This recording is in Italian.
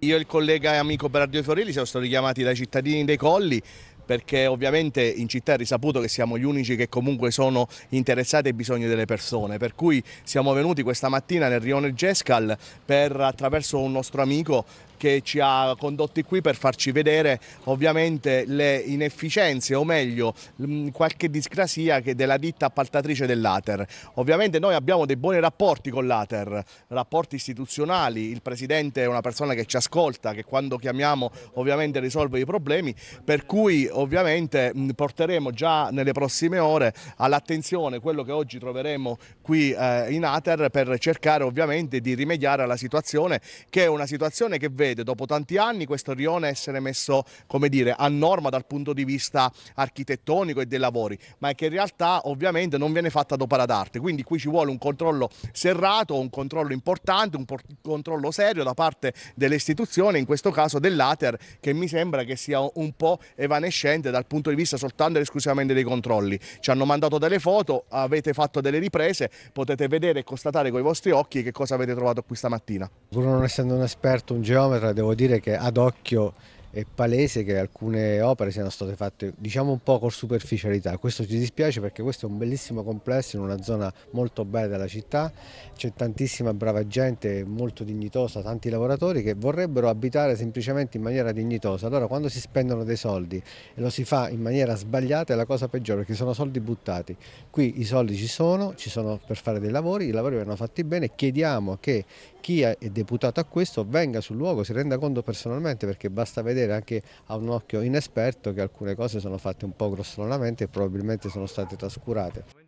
Io e il collega e amico Berardio Fiorelli siamo stati chiamati dai cittadini dei Colli perché ovviamente in città è risaputo che siamo gli unici che comunque sono interessati ai bisogni delle persone, per cui siamo venuti questa mattina nel rione Gescal per, attraverso un nostro amico che ci ha condotti qui per farci vedere ovviamente le inefficienze o meglio mm, qualche discrasia della ditta appaltatrice dell'Ater. Ovviamente noi abbiamo dei buoni rapporti con l'Ater, rapporti istituzionali, il Presidente è una persona che ci ascolta, che quando chiamiamo ovviamente risolve i problemi, per cui ovviamente mm, porteremo già nelle prossime ore all'attenzione quello che oggi troveremo qui eh, in Ater per cercare ovviamente di rimediare alla situazione che è una situazione che vede vede dopo tanti anni questo rione essere messo, come dire, a norma dal punto di vista architettonico e dei lavori, ma è che in realtà ovviamente non viene fatta ad opera d'arte, quindi qui ci vuole un controllo serrato, un controllo importante, un controllo serio da parte delle istituzioni in questo caso dell'Ater, che mi sembra che sia un po' evanescente dal punto di vista soltanto ed esclusivamente dei controlli. Ci hanno mandato delle foto, avete fatto delle riprese, potete vedere e constatare con i vostri occhi che cosa avete trovato qui stamattina. Pur non essendo un esperto, un geometra, cronometra devo dire che ad occhio è palese che alcune opere siano state fatte diciamo un po' con superficialità, questo ci dispiace perché questo è un bellissimo complesso in una zona molto bella della città, c'è tantissima brava gente, molto dignitosa, tanti lavoratori che vorrebbero abitare semplicemente in maniera dignitosa, allora quando si spendono dei soldi e lo si fa in maniera sbagliata è la cosa peggiore perché sono soldi buttati, qui i soldi ci sono, ci sono per fare dei lavori, i lavori vanno fatti bene, chiediamo che chi è deputato a questo venga sul luogo, si renda conto personalmente perché basta vedere vedere anche a un occhio inesperto che alcune cose sono fatte un po' grossolanamente e probabilmente sono state trascurate.